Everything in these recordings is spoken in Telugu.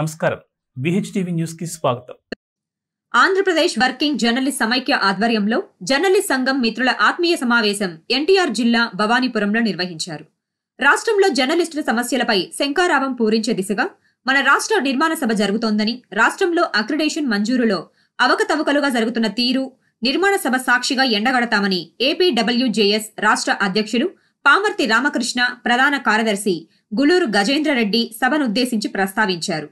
నమస్కారం విహెచ్టీవీ న్యూస్ కి స్వాగతం ఆంధ్రప్రదేశ్ వర్కింగ్ జర్నలిస్ట్ సమైక్య ఆధ్వర్యంలో జర్నలిస్ట్ సంఘం మిత్రుల ఆత్మీయ సమావేశం ఎన్టీఆర్ జిల్లా భవానీపురంలో నిర్వహించారు రాష్ట్రంలో జర్నలిస్టుల సమస్యలపై శంకారావం పూరించే దిశగా మన రాష్ట్ర నిర్మాణ సభ జరుగుతోందని రాష్ట్రంలో అక్రిడేషన్ మంజూరులో అవకతవకలుగా జరుగుతున్న తీరు నిర్మాణ సభ సాక్షిగా ఎండగడతామని ఏపీడబ్ల్యూజేఎస్ రాష్ట్ర అధ్యక్షులు పామర్తి రామకృష్ణ ప్రధాన కార్యదర్శి గులూరు గజేంద్రరెడ్డి సభనుద్దేశించి ప్రస్తావించారు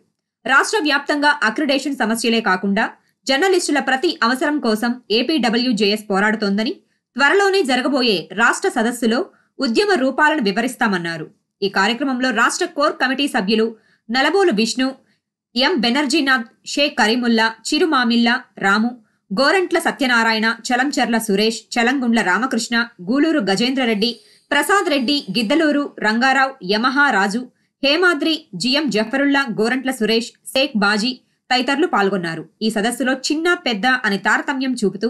రాష్ట్ర వ్యాప్తంగా అక్రిడేషన్ సమస్యలే కాకుండా జర్నలిస్టుల ప్రతి అవసరం కోసం ఏపీడబ్ల్యూజేఎస్ పోరాడుతోందని త్వరలోనే జరగబోయే రాష్ట్ర సదస్సులో ఉద్యమ రూపాలను వివరిస్తామన్నారు ఈ కార్యక్రమంలో రాష్ట్ర కోర్ కమిటీ సభ్యులు Nalabolu Vishnu M Banerjinath Shaik Karimulla Chirumamilla Ramu Gorantla Satyanarayana Chalancharla Suresh Chalamgundla Ramakrishna Guluru Gajendrareddy Prasad Reddy Giddaluru Rangarao Yamaha Raju Hemadri GM Zafarulla Gorantla Suresh Shaik Baji తదితరులు పాల్గొన్నారు ఈ సదస్సులో చిన్న పెద్ద అనే తారతమ్యం చూపుతూ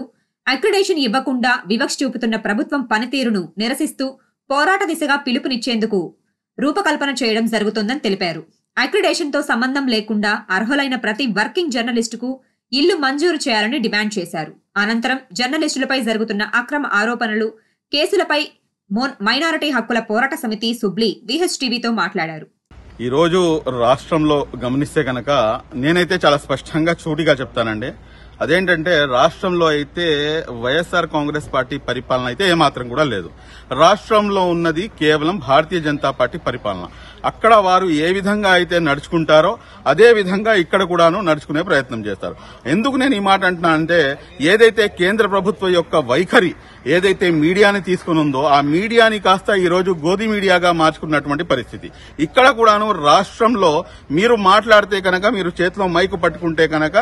అక్రిడేషన్ ఇవ్వకుండా వివక్ష చూపుతున్న ప్రభుత్వం పనితీరును నిరసిస్తూ పోరాట దిశగా పిలుపునిచ్చేందుకు రూపకల్పన చేయడం జరుగుతుందని తెలిపారు అక్రిడేషన్తో సంబంధం లేకుండా అర్హులైన ప్రతి వర్కింగ్ జర్నలిస్టుకు ఇల్లు మంజూరు చేయాలని డిమాండ్ చేశారు అనంతరం జర్నలిస్టులపై జరుగుతున్న అక్రమ ఆరోపణలు కేసులపై మైనారిటీ హక్కుల పోరాట సమితి సుబ్లీ విహెచ్టీవీతో మాట్లాడారు ఈరోజు రాష్ట్రంలో గమనిస్తే కనుక నేనైతే చాలా స్పష్టంగా చూటిగా చెప్తానండి అదేంటంటే రాష్ట్రంలో అయితే వైఎస్ఆర్ కాంగ్రెస్ పార్టీ పరిపాలన అయితే ఏమాత్రం కూడా లేదు రాష్ట్రంలో ఉన్నది కేవలం భారతీయ జనతా పార్టీ పరిపాలన అక్కడ వారు ఏ విధంగా అయితే నడుచుకుంటారో అదే విధంగా ఇక్కడ కూడాను నడుచుకునే ప్రయత్నం చేస్తారు ఎందుకు నేను ఈ మాట అంటున్నా అంటే ఏదైతే కేంద్ర ప్రభుత్వం యొక్క వైఖరి ఏదైతే మీడియాని తీసుకుని ఉందో ఆ మీడియాని కాస్త ఈరోజు గోధి మీడియాగా మార్చుకున్నటువంటి పరిస్థితి ఇక్కడ కూడాను రాష్ట్రంలో మీరు మాట్లాడితే కనుక మీరు చేతిలో మైకు పట్టుకుంటే కనుక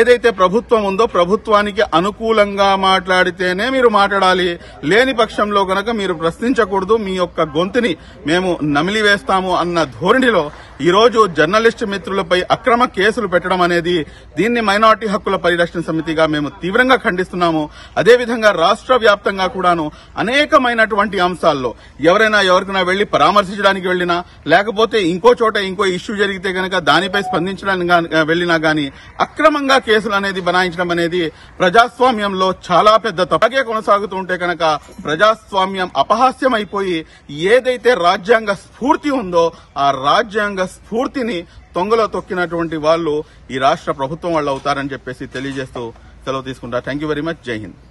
ఏదైతే ప్రభుత్వం ప్రభుత్వం ఉందో ప్రభుత్వానికి అనుకూలంగా మాట్లాడితేనే మీరు మాట్లాడాలి లేని పక్షంలో కనుక మీరు ప్రశ్నించకూడదు మీ యొక్క గొంతుని మేము నమిలివేస్తాము అన్న ధోరణిలో ఈరోజు జర్నలిస్ట్ మిత్రులపై అక్రమ కేసులు పెట్టడం అనేది దీన్ని మైనార్టీ హక్కుల పరిరక్షణ సమితిగా మేము తీవ్రంగా ఖండిస్తున్నాము అదేవిధంగా రాష్ట్ర వ్యాప్తంగా కూడాను అనేకమైనటువంటి అంశాల్లో ఎవరైనా ఎవరికైనా వెళ్లి పరామర్శించడానికి వెళ్లినా లేకపోతే ఇంకో చోట ఇంకో ఇష్యూ జరిగితే గనక దానిపై స్పందించడానికి వెళ్లినా గాని అక్రమంగా కేసులు అనేది బనాయించడం అనేది ప్రజాస్వామ్యంలో చాలా పెద్ద తప్పగే కొనసాగుతూ ఉంటే కనుక ప్రజాస్వామ్యం అపహాస్యం అయిపోయి ఏదైతే రాజ్యాంగ స్ఫూర్తి ఉందో ఆ రాజ్యాంగ స్ఫూర్తిని తొంగలో తొక్కినటువంటి వాళ్ళు ఈ రాష్ట్ర ప్రభుత్వం వాళ్ళు అవుతారని చెప్పేసి తెలియజేస్తూ సెలవు తీసుకుంటారు థ్యాంక్ వెరీ మచ్ జై హింద్